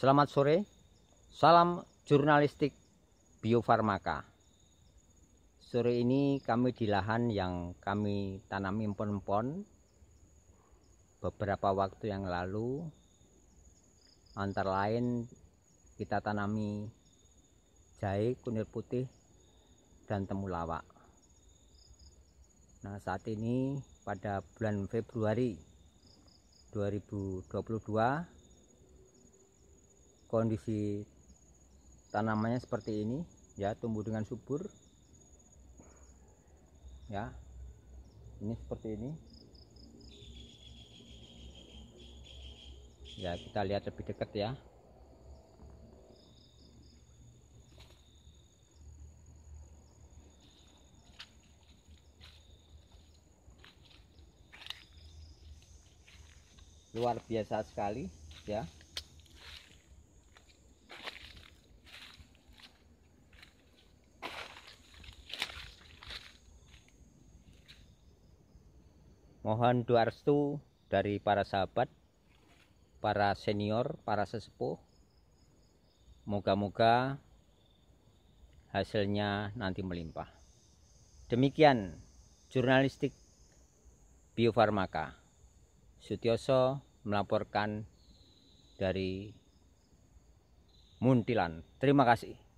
Selamat sore, salam jurnalistik biofarmaka. Sore ini kami di lahan yang kami tanami empon-empon beberapa waktu yang lalu. Antara lain kita tanami jahe, kunir putih, dan temulawak. Nah saat ini pada bulan Februari 2022 kondisi tanamannya seperti ini ya tumbuh dengan subur ya ini seperti ini ya kita lihat lebih dekat ya luar biasa sekali ya Mohon doa restu dari para sahabat, para senior, para sesepuh. Moga-moga hasilnya nanti melimpah. Demikian jurnalistik Biofarmaka. Sutioso melaporkan dari Muntilan. Terima kasih.